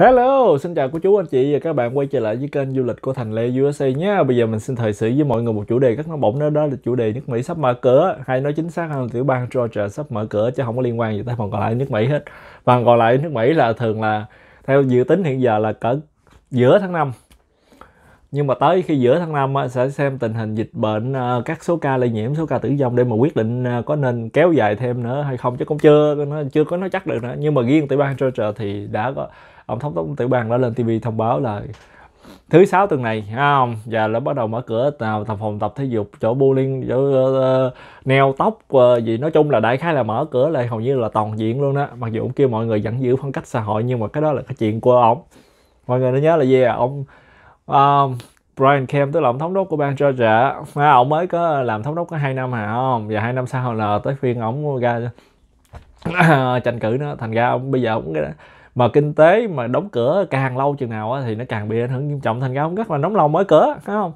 Hello, xin chào cô chú anh chị và các bạn quay trở lại với kênh du lịch của Thành Lê USA nhé. Bây giờ mình xin thời sự với mọi người một chủ đề rất nóng bỏng đó, đó là chủ đề nước Mỹ sắp mở cửa, hay nói chính xác hơn tiểu bang Georgia sắp mở cửa chứ không có liên quan gì tới phần còn lại nước Mỹ hết. Phần còn lại nước Mỹ là thường là theo dự tính hiện giờ là cỡ giữa tháng 5 nhưng mà tới khi giữa tháng 5 sẽ xem tình hình dịch bệnh ờ, các số ca lây nhiễm số ca tử vong để mà quyết định ờ, có nên kéo dài thêm nữa hay không chứ cũng chưa nó chưa có nói chắc được nữa nhưng mà riêng tiểu bang Georgia thì đã có ông thống đốc tiểu bang đã lên TV thông báo là thứ sáu tuần này không và nó bắt đầu mở cửa nào tập phòng tập thể dục chỗ bowling chỗ uh, neo tóc uh, gì nói chung là đại khái là mở cửa lại hầu như là toàn diện luôn á. mặc dù ông kêu mọi người vẫn giữ khoảng cách xã hội nhưng mà cái đó là cái chuyện của ông mọi người nên nhớ là gì à ông um, Brian Kemp tức là ông thống đốc của bang Georgia à, ông mới có làm thống đốc có hai năm hả không và hai năm sau là tới phiên ông ra tranh cử nữa thành ra ông bây giờ cũng mà kinh tế mà đóng cửa càng lâu chừng nào thì nó càng bị ảnh hưởng nghiêm trọng thành ra ông rất là nóng lòng mở cửa phải không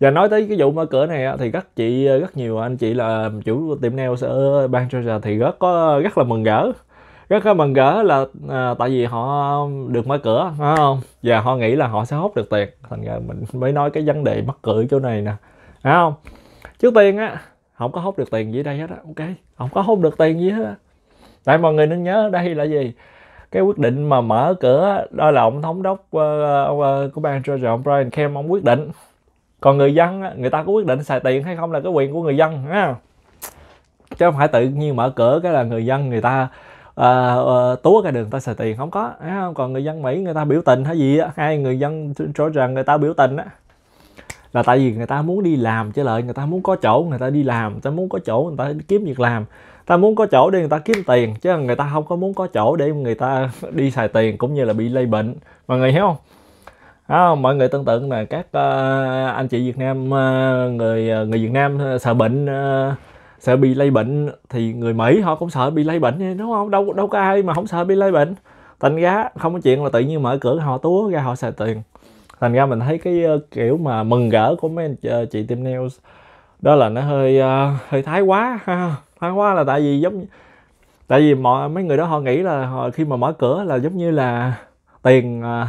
và nói tới cái vụ mở cửa này thì các chị rất nhiều anh chị là chủ tiệm nail ở bang Georgia thì rất có rất là mừng rỡ rất là mừng gỡ là à, tại vì họ được mở cửa phải không và họ nghĩ là họ sẽ hốt được tiền thành ra mình mới nói cái vấn đề mắc cười chỗ này nè phải không trước tiên á không có hốt được tiền gì đây hết á ok không có hốt được tiền gì hết á tại mọi người nên nhớ đây là gì cái quyết định mà mở cửa đó là ông thống đốc uh, uh, của bang Georgia ông Brian Kemp ông quyết định còn người dân người ta có quyết định xài tiền hay không là cái quyền của người dân ha chứ không phải tự nhiên mở cửa cái là người dân người ta à, à, túa cái đường ta xài tiền không có thấy không? còn người dân mỹ người ta biểu tình hay gì á hai người dân cho rằng người ta biểu tình á là tại vì người ta muốn đi làm trở lại người ta muốn có chỗ người ta đi làm người ta muốn có chỗ người ta kiếm việc làm ta muốn có chỗ để người ta kiếm tiền chứ người ta không có muốn có chỗ để người ta đi xài tiền cũng như là bị lây bệnh mọi người hiểu không À, mọi người tưởng tượng là các uh, anh chị Việt Nam uh, người người Việt Nam sợ bệnh uh, sợ bị lây bệnh thì người Mỹ họ cũng sợ bị lây bệnh vậy, đúng không đâu đâu có ai mà không sợ bị lây bệnh thành ra không có chuyện là tự nhiên mở cửa họ túa ra họ xài tiền thành ra mình thấy cái ờ, kiểu mà mừng gỡ của mấy ờ, chị team nails đó là nó hơi ờ, hơi thái quá ha thái quá là tại vì giống tại vì mọi mấy người đó họ nghĩ là họ, khi mà mở cửa là giống như là tiền uh,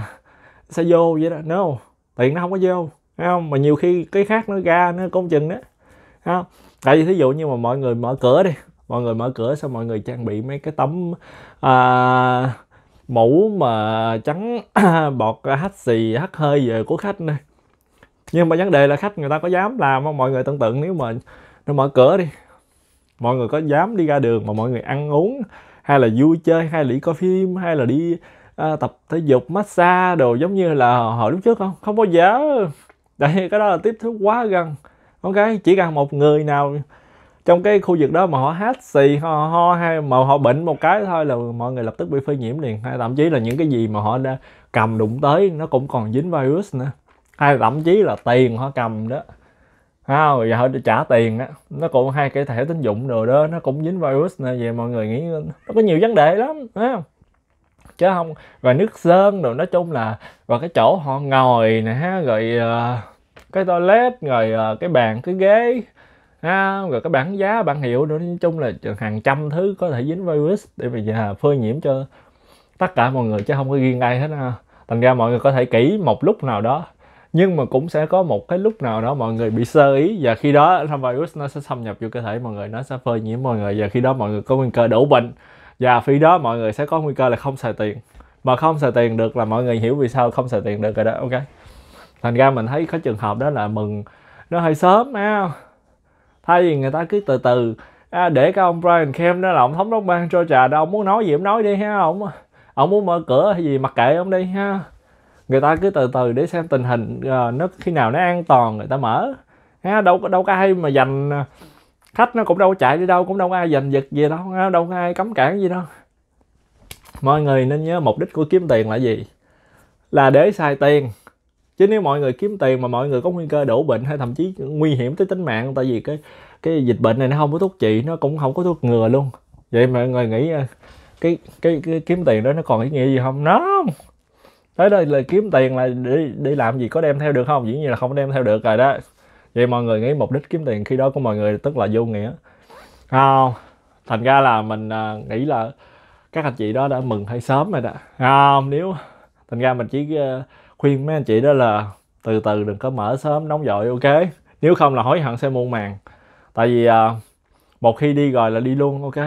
sẽ vô vậy đó no tiền nó không có vô thấy không mà nhiều khi cái khác nó ra nó công chừng đó thấy không tại vì thí dụ như mà mọi người mở cửa đi mọi người mở cửa xong mọi người trang bị mấy cái tấm à, mũ mà trắng bọt à, hắt xì hắt hơi về của khách này nhưng mà vấn đề là khách người ta có dám làm không mọi người tưởng tượng nếu mà nó mở cửa đi mọi người có dám đi ra đường mà mọi người ăn uống hay là vui chơi hay là đi coi phim hay là đi à, tập thể dục massage đồ giống như là hồi lúc trước không không bao giờ đấy cái đó là tiếp xúc quá gần con cái chỉ cần một người nào trong cái khu vực đó mà họ hát xì ho, ho hay mà họ bệnh một cái thôi là mọi người lập tức bị phơi nhiễm liền hay thậm chí là những cái gì mà họ đã cầm đụng tới nó cũng còn dính virus nữa hay thậm chí là tiền họ cầm đó à, giờ họ trả tiền á nó cũng hai cái thẻ tín dụng rồi đó nó cũng dính virus nữa về mọi người nghĩ nó có nhiều vấn đề lắm phải không chứ không và nước sơn rồi nói chung là và cái chỗ họ ngồi nè rồi uh, cái toilet rồi ờ, cái bàn cái ghế ha, rồi cái bảng giá bảng hiệu nữa nói chung là hàng trăm thứ có thể dính virus để mà nhà phơi nhiễm cho tất cả mọi người chứ không có riêng ai hết ha. thành ra mọi người có thể kỹ một lúc nào đó nhưng mà cũng sẽ có một cái lúc nào đó mọi người bị sơ ý và khi đó virus nó sẽ xâm nhập vô cơ thể mọi người nó sẽ phơi nhiễm mọi người và khi đó mọi người có nguy cơ đổ bệnh và khi đó mọi người sẽ có nguy cơ là không xài tiền mà không xài tiền được là mọi người hiểu vì sao không xài tiền được rồi đó ok thành ra mình thấy có trường hợp đó là mừng nó hơi sớm ha thay vì người ta cứ từ từ à, để cái ông Brian Kemp đó là ông thống đốc bang trà đó ông muốn nói gì ông nói đi ha ông ông muốn mở cửa hay gì mặc kệ ông đi ha người ta cứ từ từ để xem tình hình à, nó khi nào nó an toàn người ta mở ha đâu có đâu có ai mà dành à, khách nó cũng đâu chạy đi đâu cũng đâu có ai giành giật gì đâu ha? đâu có ai cấm cản gì đâu mọi người nên nhớ mục đích của kiếm tiền là gì là để xài tiền chứ nếu mọi người kiếm tiền mà mọi người có nguy cơ đổ bệnh hay thậm chí nguy hiểm tới tính mạng tại vì cái cái dịch bệnh này nó không có thuốc trị nó cũng không có thuốc ngừa luôn vậy mọi người nghĩ à, cái cái, cái kiếm tiền đó nó còn ý nghĩa gì không nó tới đây là kiếm tiền là đi đi làm gì có đem theo được không dĩ nhiên là không đem theo được rồi đó vậy mọi người nghĩ mục đích kiếm tiền khi đó của mọi người tức là vô nghĩa không thành ra là mình à, nghĩ là các anh chị đó đã mừng hay sớm rồi đó không nếu thành ra mình chỉ à, khuyên mấy anh chị đó là từ từ đừng có mở sớm nóng vội ok nếu không là hối hận sẽ muôn màng tại vì à, một khi đi rồi là đi luôn ok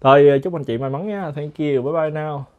thôi à, chúc anh chị may mắn nha thank you bye bye now